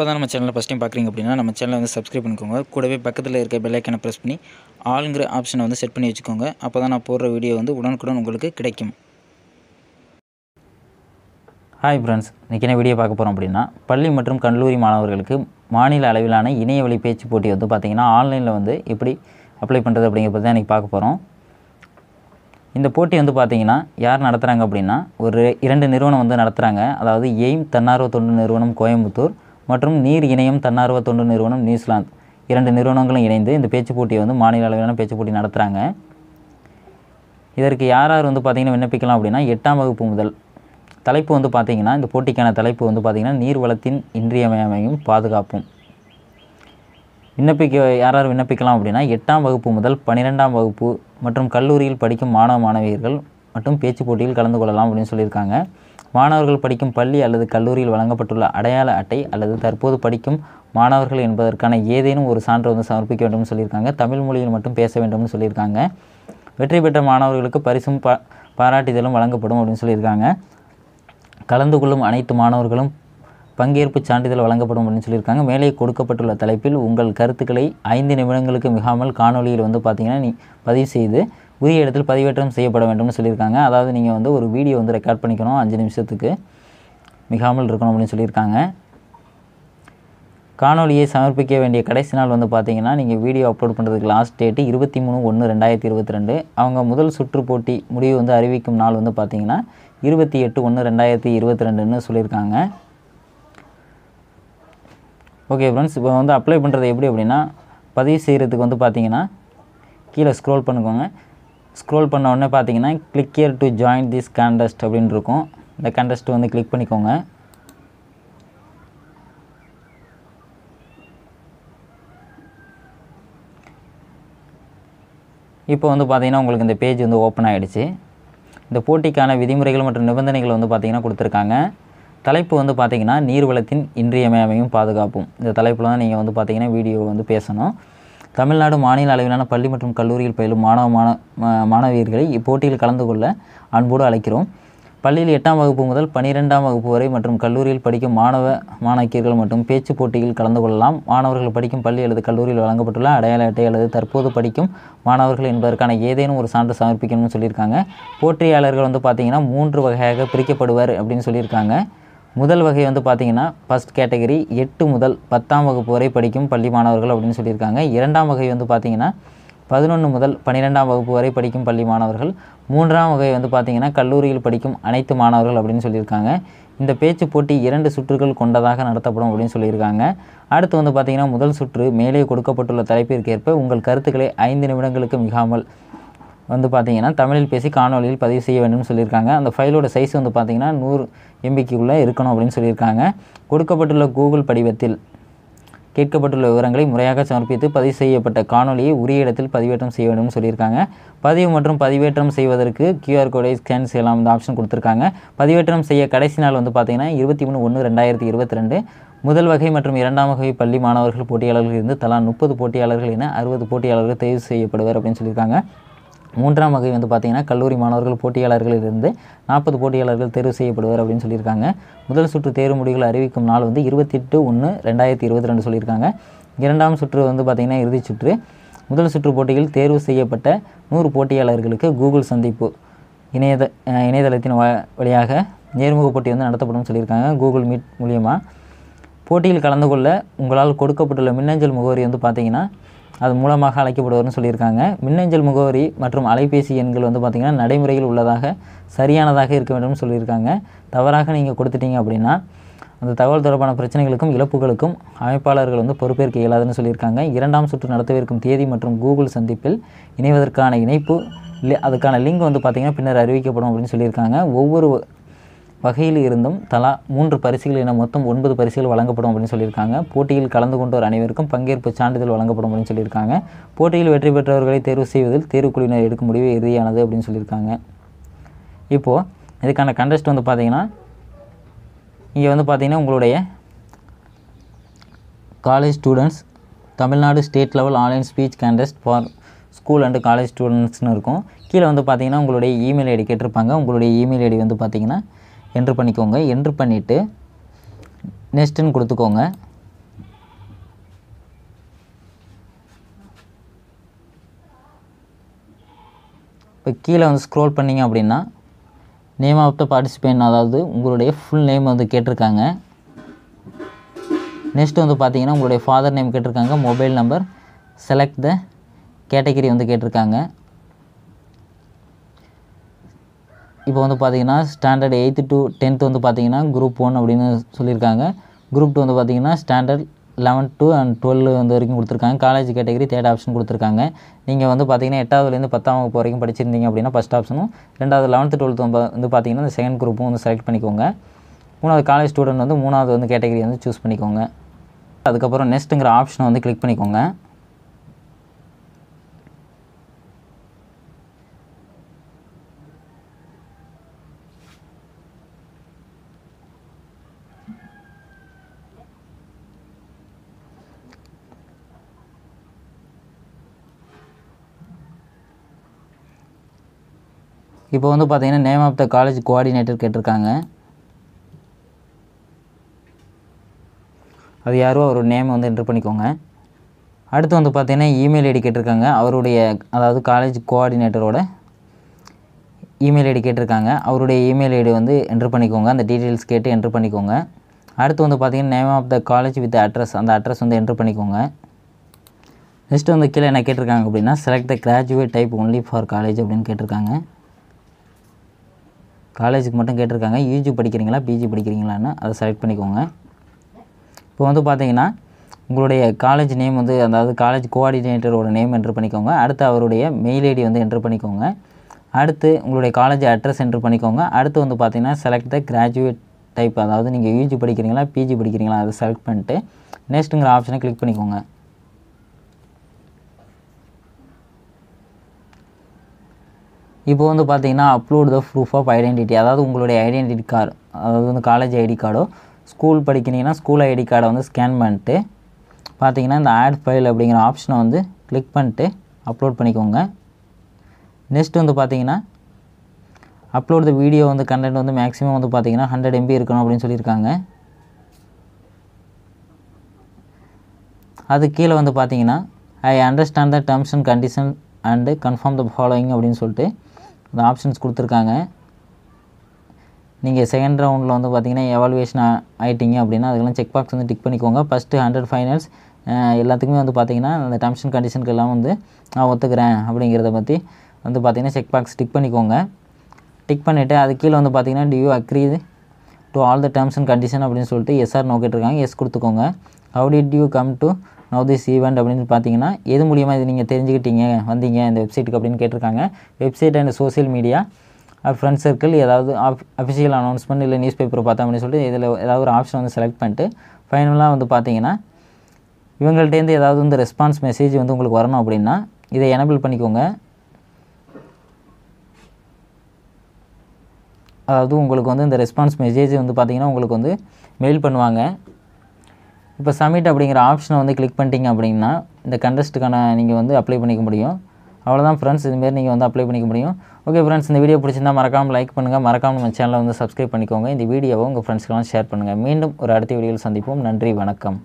இப்போ தான் நம்ம சேனலில் ஃபஸ்ட் டைம் பார்க்குறீங்க அப்படின்னா நம்ம சேனலை வந்து சப்ஸ்கிரைப் பண்ணிக்கோங்க கூடவே பக்கத்தில் இருக்க பெல்லைக்கனை ப்ரெஸ் பண்ணி ஆளுங்கிற ஆப்ஷனை வந்து செட் பண்ணி வச்சுக்கோங்க அப்போ தான் நான் போடுற வீடியோ வந்து உடனுக்குடன் உங்களுக்கு கிடைக்கும் ஹாய் ஃப்ரெண்ட்ஸ் இன்றைக்கி என்ன வீடியோ பார்க்க போகிறோம் அப்படின்னா பள்ளி மற்றும் கல்லூரி மாணவர்களுக்கு மாநில அளவிலான இணைய வழி பேச்சு போட்டி வந்து பார்த்திங்கன்னா ஆன்லைனில் வந்து எப்படி அப்ளை பண்ணுறது அப்படிங்கிறத தான் இன்றைக்கி பார்க்க போகிறோம் இந்த போட்டி வந்து பார்த்திங்கன்னா யார் நடத்துகிறாங்க அப்படின்னா ஒரு இரண்டு நிறுவனம் வந்து நடத்துகிறாங்க அதாவது எய்ம் தன்னார்வ தொண்டு நிறுவனம் கோயம்புத்தூர் மற்றும் நீர் இணையம் தன்னார்வ தொண்டு நிறுவனம் நியூசிலாந்து இரண்டு நிறுவனங்களும் இணைந்து இந்த பேச்சு போட்டியை வந்து மாநில அளவிலான பேச்சு போட்டி நடத்துகிறாங்க இதற்கு யார் யார் வந்து பார்த்திங்கன்னா விண்ணப்பிக்கலாம் அப்படின்னா எட்டாம் வகுப்பு முதல் தலைப்பு வந்து பார்த்திங்கன்னா இந்த போட்டிக்கான தலைப்பு வந்து பார்த்திங்கன்னா நீர் வளத்தின் இன்றியமையமையும் பாதுகாப்பும் விண்ணப்பிக்க யார் யார் விண்ணப்பிக்கலாம் அப்படின்னா எட்டாம் வகுப்பு முதல் பன்னிரெண்டாம் வகுப்பு மற்றும் கல்லூரியில் படிக்கும் மாணவ மாணவியர்கள் மற்றும் பேச்சு போட்டியில் கலந்து கொள்ளலாம் அப்படின்னு சொல்லியிருக்காங்க மாணவர்கள் படிக்கும் பள்ளி அல்லது கல்லூரியில் வழங்கப்பட்டுள்ள அடையாள அட்டை அல்லது தற்போது படிக்கும் மாணவர்கள் என்பதற்கான ஏதேனும் ஒரு சான்று வந்து சமர்ப்பிக்க வேண்டும்னு சொல்லியிருக்காங்க தமிழ் மொழியில் மட்டும் பேச வேண்டும்னு சொல்லியிருக்காங்க வெற்றி பெற்ற மாணவர்களுக்கு பரிசும் ப பாராட்டுதலும் வழங்கப்படும் அப்படின்னு சொல்லியிருக்காங்க கலந்து கொள்ளும் அனைத்து மாணவர்களும் பங்கேற்பு சான்றிதழ் வழங்கப்படும் அப்படின்னு சொல்லியிருக்காங்க மேலே கொடுக்கப்பட்டுள்ள தலைப்பில் உங்கள் கருத்துக்களை ஐந்து நிமிடங்களுக்கு மிகாமல் காணொலியில் வந்து பார்த்திங்கன்னா நீ பதிவு செய்து உரிய இடத்தில் பதிவேற்றம் செய்யப்பட வேண்டும்னு சொல்லியிருக்காங்க அதாவது நீங்கள் வந்து ஒரு வீடியோ வந்து ரெக்கார்ட் பண்ணிக்கணும் அஞ்சு நிமிஷத்துக்கு மிகாமல் இருக்கணும் அப்படின்னு சொல்லியிருக்காங்க காணொலியை சமர்ப்பிக்க வேண்டிய கடைசி நாள் வந்து பார்த்திங்கன்னா நீங்கள் வீடியோ அப்லோட் பண்ணுறதுக்கு லாஸ்ட் டேட்டு இருபத்தி மூணு ஒன்று ரெண்டாயிரத்தி இருபத்தி ரெண்டு அவங்க முதல் சுற்று போட்டி முடிவு வந்து அறிவிக்கும் நாள் வந்து பார்த்திங்கன்னா இருபத்தி எட்டு ஒன்று ரெண்டாயிரத்தி இருபத்தி ரெண்டுன்னு சொல்லியிருக்காங்க ஓகே ஃப்ரெண்ட்ஸ் இப்போ வந்து அப்ளை பண்ணுறது எப்படி அப்படின்னா பதிவு செய்கிறதுக்கு வந்து பார்த்திங்கன்னா கீழே ஸ்க்ரோல் பண்ணிக்கோங்க ஸ்க்ரோல் பண்ண உடனே பார்த்தீங்கன்னா click here to join this contest அப்படின்னு இருக்கும் இந்த கான்டெஸ்ட்டு வந்து கிளிக் பண்ணிக்கோங்க இப்போ வந்து பார்த்திங்கன்னா உங்களுக்கு இந்த பேஜ் வந்து ஓப்பன் ஆகிடுச்சு இந்த போட்டிக்கான விதிமுறைகள் மற்றும் நிபந்தனைகள் வந்து பார்த்திங்கன்னா கொடுத்துருக்காங்க தலைப்பு வந்து பார்த்திங்கன்னா நீர்வளத்தின் இன்றியமையாமையும் பாதுகாப்பும் இந்த தலைப்பில் தான் நீங்கள் வந்து பார்த்திங்கன்னா வீடியோ வந்து பேசணும் தமிழ்நாடு மாநில அளவிலான பள்ளி மற்றும் கல்லூரியில் பயிலும் மாணவ மாண மாணவியர்களை இப்போட்டியில் கலந்து கொள்ள அன்போடு அழைக்கிறோம் பள்ளியில் எட்டாம் வகுப்பு முதல் பனிரெண்டாம் வகுப்பு வரை மற்றும் கல்லூரியில் படிக்கும் மாணவ மாணவியர்கள் மற்றும் பேச்சு போட்டியில் கலந்து கொள்ளலாம் மாணவர்கள் படிக்கும் பள்ளி அல்லது கல்லூரியில் வழங்கப்பட்டுள்ள அடையாள அட்டை அல்லது தற்போது படிக்கும் மாணவர்கள் என்பதற்கான ஏதேனும் ஒரு சான்று சமர்ப்பிக்கணும்னு சொல்லியிருக்காங்க போட்டியாளர்கள் வந்து பார்த்திங்கன்னா மூன்று வகையாக பிரிக்கப்படுவர் அப்படின்னு சொல்லியிருக்காங்க முதல் வகை வந்து பார்த்திங்கன்னா ஃபஸ்ட் கேட்டகரி எட்டு முதல் பத்தாம் வகுப்பு வரை படிக்கும் பள்ளி மாணவர்கள் அப்படின்னு சொல்லியிருக்காங்க இரண்டாம் வகை வந்து பார்த்திங்கன்னா பதினொன்று முதல் பன்னிரெண்டாம் வகுப்பு வரை படிக்கும் பள்ளி மாணவர்கள் மூன்றாம் வகை வந்து பார்த்திங்கன்னா கல்லூரியில் படிக்கும் அனைத்து மாணவர்கள் அப்படின்னு சொல்லியிருக்காங்க இந்த பேச்சு போட்டி இரண்டு சுற்றுகள் கொண்டதாக நடத்தப்படும் அப்படின்னு சொல்லியிருக்காங்க அடுத்து வந்து பார்த்திங்கன்னா முதல் சுற்று மேலே கொடுக்கப்பட்டுள்ள தலைப்பிற்கேற்ப உங்கள் கருத்துக்களை ஐந்து நிமிடங்களுக்கு மிகாமல் வந்து பார்த்திங்கன்னா தமிழில் பேசி காணொலியில் பதிவு செய்ய வேண்டும் சொல்லியிருக்காங்க அந்த ஃபைலோட சைஸ் வந்து பார்த்திங்கன்னா நூறு எம்பிக்குள்ளே இருக்கணும் அப்படின்னு சொல்லியிருக்காங்க கொடுக்கப்பட்டுள்ள கூகுள் படிவத்தில் கேட்கப்பட்டுள்ள விவரங்களை முறையாக சமர்ப்பித்து பதிவு செய்யப்பட்ட காணொலியை உரிய இடத்தில் பதிவேற்றம் செய்ய வேண்டும் சொல்லியிருக்காங்க பதிவு மற்றும் பதிவேற்றம் செய்வதற்கு கியூஆர் கோடை ஸ்கேன் செய்யலாம் இந்த ஆப்ஷன் கொடுத்துருக்காங்க பதிவேற்றம் செய்ய கடைசி நாள் வந்து பார்த்திங்கன்னா இருபத்தி மூணு ஒன்று ரெண்டாயிரத்தி இருபத்தி ரெண்டு முதல் வகை மற்றும் இரண்டாம் வகை பள்ளி மாணவர்கள் போட்டியாளர்கள் இருந்து தலா முப்பது போட்டியாளர்கள் என அறுபது போட்டியாளர்கள் தேர்வு செய்யப்படுவர் அப்படின்னு சொல்லியிருக்காங்க மூன்றாம் வகை வந்து பார்த்திங்கன்னா கல்லூரி மாணவர்கள் போட்டியாளர்களில் இருந்து நாற்பது போட்டியாளர்கள் தேர்வு செய்யப்படுவர் அப்படின்னு சொல்லியிருக்காங்க முதல் சுற்று தேர்வு முடிவுகள் அறிவிக்கும் நாள் வந்து இருபத்தி எட்டு ஒன்று ரெண்டாயிரத்தி இருபத்தி ரெண்டு சொல்லியிருக்காங்க இரண்டாம் சுற்று வந்து பார்த்திங்கன்னா இறுதி சுற்று முதல் சுற்று போட்டியில் தேர்வு செய்யப்பட்ட நூறு போட்டியாளர்களுக்கு கூகுள் சந்திப்பு இணையத இணையதளத்தின் வழியாக நேர்முக போட்டி வந்து நடத்தப்படும் சொல்லியிருக்காங்க கூகுள் மீட் மூலியமாக போட்டியில் கலந்து கொள்ள உங்களால் கொடுக்கப்பட்டுள்ள மின்னஞ்சல் முகவரி வந்து பார்த்திங்கன்னா அது மூலமாக அழைக்கப்படுவதுன்னு சொல்லியிருக்காங்க மின்னஞ்சல் முகவரி மற்றும் அலைபேசி எண்கள் வந்து பார்த்திங்கன்னா நடைமுறையில் உள்ளதாக சரியானதாக இருக்க வேண்டும் சொல்லியிருக்காங்க தவறாக நீங்கள் கொடுத்துட்டீங்க அப்படின்னா அந்த தகவல் தொடர்பான பிரச்சனைகளுக்கும் இழப்புகளுக்கும் அமைப்பாளர்கள் வந்து பொறுப்பேற்க இயலாதுன்னு சொல்லியிருக்காங்க இரண்டாம் சுற்று நடத்தவிருக்கும் தேதி மற்றும் கூகுள் சந்திப்பில் இணைவதற்கான இணைப்பு அதுக்கான லிங்க் வந்து பார்த்திங்கன்னா பின்னர் அறிவிக்கப்படும் அப்படின்னு சொல்லியிருக்காங்க ஒவ்வொரு வகையில் இருந்தும் தலா மூன்று பரிசுகள் என மொத்தம் ஒன்பது பரிசுகள் வழங்கப்படும் அப்படின்னு சொல்லியிருக்காங்க போட்டியில் கலந்து கொண்டோர் அனைவருக்கும் பங்கேற்பு சான்றிதழ் வழங்கப்படும் அப்படின்னு சொல்லியிருக்காங்க போட்டியில் வெற்றி பெற்றவர்களை தேர்வு செய்வதில் தேர்வுக்குழுவினர் எடுக்கும் முடிவு இறுதியானது அப்படின்னு சொல்லியிருக்காங்க இப்போது இதுக்கான கண்டெஸ்ட் வந்து பார்த்திங்கன்னா இங்கே வந்து பார்த்திங்கன்னா உங்களுடைய college students Tamil Nadu state level online speech contest for school and college ஸ்டூடெண்ட்ஸ்னு இருக்கும் கீழே வந்து பார்த்திங்கன்னா உங்களுடைய இமெயில் ஐடி கேட்டிருப்பாங்க உங்களுடைய இமெயில் ஐடி வந்து பார்த்திங்கன்னா என்ட்ரு பண்ணிக்கோங்க என்ட்ரு பண்ணிவிட்டு நெக்ஸ்ட்டுன்னு கொடுத்துக்கோங்க இப்போ கீழே வந்து ஸ்க்ரோல் பண்ணிங்க அப்படின்னா நேம் ஆஃப் த பார்ட்டிசிபேண்ட் அதாவது உங்களுடைய ஃபுல் நேம் வந்து கேட்டிருக்காங்க நெக்ஸ்ட் வந்து பார்த்தீங்கன்னா உங்களுடைய ஃபாதர் நேம் கேட்டிருக்காங்க mobile number select the category வந்து கேட்டிருக்காங்க இப்போ வந்து பார்த்தீங்கன்னா ஸ்டாண்டர்ட் எயித்து டு டென்த்து வந்து பார்த்தீங்கன்னா குரூப் ஒன் அப்படின்னு சொல்லியிருக்காங்க குரூப் டூ வந்து பார்த்திங்கன்னா standard eleventh to and twelve வந்து வரைக்கும் கொடுத்துருக்காங்க காலேஜ் கேட்டகரி தேர்ட் ஆப்ஷன் கொடுத்துருக்காங்க நீங்கள் வந்து பார்த்தீங்கன்னா எட்டாவதுலேருந்து பத்தாம் வகுப்பு வரைக்கும் படிச்சிருந்தீங்க அப்படின்னா ஃபஸ்ட் ஆப்ஷனும் ரெண்டாவது லெவன்த்து டுவெல்த்து வந்து பார்த்தீங்கன்னா இந்த செகண்ட் குரூப்பும் வந்து செலக்ட் பண்ணிக்கோங்க மூணாவது காலேஜ் ஸ்டூடெண்ட் வந்து மூணாவது வந்து கேட்டகரி வந்து சூஸ் பண்ணிக்கோங்க அதுக்கப்புறம் நெக்ஸ்ட்டுங்கிற ஆப்ஷனை வந்து கிளிக் பண்ணிக்கோங்க இப்போ வந்து பார்த்தீங்கன்னா name of the college coordinator கேட்டிருக்காங்க அது யாரோ அவரோட நேம் வந்து என்ட்ரு பண்ணிக்கோங்க அடுத்து வந்து பார்த்தீங்கன்னா இமெயில் ஐடி கேட்டிருக்காங்க அவருடைய அதாவது காலேஜ் கோஆர்டினேட்டரோட இமெயில் ஐடி கேட்டிருக்காங்க அவருடைய இமெயில் ஐடி வந்து என்ட்ரு பண்ணிக்கோங்க அந்த டீட்டெயில்ஸ் கேட்டு என்ட்ரு பண்ணிக்கோங்க அடுத்து வந்து பார்த்திங்கன்னா name of the college with address அந்த அட்ரஸ் வந்து என்ட்ரு பண்ணிக்கோங்க நெக்ஸ்ட் வந்து கீழே என்ன கேட்டிருக்காங்க அப்படின்னா select the graduate type only for college அப்படின்னு கேட்டிருக்காங்க காலேஜுக்கு மட்டும் கேட்டிருக்காங்க யூஜி படிக்கிறீங்களா பிஜி படிக்கிறீங்களான்னு அதை செலக்ட் பண்ணிக்கோங்க இப்போ வந்து பார்த்தீங்கன்னா உங்களுடைய காலேஜ் நேம் வந்து அதாவது காலேஜ் கோஆர்டினேட்டரோட நேம் என்ட்ரு பண்ணிக்கோங்க அடுத்து அவருடைய மெயில் ஐடி வந்து என்ட்ரு பண்ணிக்கோங்க அடுத்து உங்களுடைய காலேஜ் அட்ரஸ் என்ட்ரு பண்ணிக்கோங்க அடுத்து வந்து பார்த்திங்கன்னா செலக்ட் த கிராஜுவேட் டைப் அதாவது நீங்கள் யூஜி படிக்கிறீங்களா பிஜி படிக்கிறீங்களா அதை செலக்ட் பண்ணிட்டு நெக்ஸ்ட்டுங்கிற ஆப்ஷனை கிளிக் பண்ணிக்கோங்க இப்போ வந்து பார்த்தீங்கன்னா upload the proof of identity அதாவது உங்களுடைய ஐடென்டிட்டி கார்டு அதாவது வந்து காலேஜ் ஐடி கார்டோ ஸ்கூல் படிக்கிறீங்கன்னா ஸ்கூல் ஐடி கார்டை வந்து ஸ்கேன் பண்ணிட்டு பார்த்தீங்கன்னா இந்த ஆட் ஃபைல் அப்படிங்கிற ஆப்ஷனை வந்து கிளிக் பண்ணிட்டு அப்லோட் பண்ணிக்கோங்க நெக்ஸ்ட் வந்து பார்த்தீங்கன்னா அப்லோட் த வீடியோ வந்து கண்டென்ட் வந்து மேக்ஸிமம் வந்து பார்த்தீங்கன்னா ஹண்ட்ரட் எம்பி இருக்கணும் அப்படின்னு சொல்லியிருக்காங்க அது கீழே வந்து பார்த்தீங்கன்னா I understand the terms and condition and confirm the following அப்படின்னு சொல்லிட்டு இந்த ஆப்ஷன்ஸ் கொடுத்துருக்காங்க நீங்கள் செகண்ட் ரவுண்டில் வந்து பார்த்தீங்கன்னா எவால்வேஷன் ஆகிட்டிங்க அப்படின்னா அதுக்கெல்லாம் செக் பாக்ஸ் வந்து டிக் பண்ணிக்கோங்க ஃபஸ்ட்டு ஹண்ட்ரட் ஃபைனல்ஸ் எல்லாத்துக்குமே வந்து பார்த்திங்கன்னா அந்த டர்ம்ஸ் அண்ட் எல்லாம் வந்து நான் ஒத்துக்கிறேன் அப்படிங்கிறத பற்றி வந்து பார்த்திங்கன்னா செக் பாக்ஸ் டிக் பண்ணிக்கோங்க டிக் பண்ணிவிட்டு அது கீழே வந்து பார்த்திங்கன்னா do agree to all the terms and condition அப்படின்னு சொல்லிட்டு எஸ்ஆர் நோக்கிட்டு இருக்காங்க எஸ் கொடுத்துக்கோங்க how did you come to know this event அப்படின்னு பார்த்தீங்கன்னா எது மூலியமாக இது நீங்கள் தெரிஞ்சுக்கிட்டீங்க வந்தீங்க இந்த வெப்சைட்டுக்கு அப்படின்னு கேட்டிருக்காங்க website and social media friend circle ஏதாவது ஆஃப் அஃபிஷியல் அனௌன்ஸ்மெண்ட் இல்லை நியூஸ் பேப்பர் பார்த்தோம் அப்படின்னு சொல்லிட்டு இதில் ஏதாவது ஒரு ஆப்ஷன் வந்து செலக்ட் பண்ணிட்டு ஃபைனலாக வந்து பார்த்தீங்கன்னா இவங்கள்ட்டேருந்து ஏதாவது வந்து ரெஸ்பான்ஸ் மெசேஜ் வந்து உங்களுக்கு வரணும் அப்படின்னா இதை எனபிள் பண்ணிக்கோங்க அதாவது உங்களுக்கு வந்து இந்த ரெஸ்பான்ஸ் மெசேஜ் வந்து பார்த்திங்கன்னா உங்களுக்கு வந்து மெயில் பண்ணுவாங்க இப்போ சப்மிட் அப்படிங்கிற ஆப்ஷனை வந்து கிளிக் பண்ணிட்டீங்க அப்படின்னா இந்த கண்டஸ்ட்டுக்கான நீங்கள் வந்து அப்ளை பண்ணிக்க முடியும் அவ்வளோதான் ஃப்ரெண்ட்ஸ் இதுமாரி நீங்கள் வந்து அப்ளை பண்ணிக்க முடியும் ஓகே ஃப்ரெண்ட்ஸ் இந்த வீடியோ பிடிச்சிருந்தால் மறக்காமல் லைக் பண்ணுங்கள் மறக்காமல் நம்ம சேனலை வந்து சப்ஸ்கிரைப் பண்ணிக்கோங்க இந்த வீடியோவை உங்கள் ஃப்ரெண்ட்ஸ்க்கெல்லாம் ஷேர் பண்ணுங்கள் மீண்டும் ஒரு அடுத்த வீடியோவில் சந்திப்போம் நன்றி வணக்கம்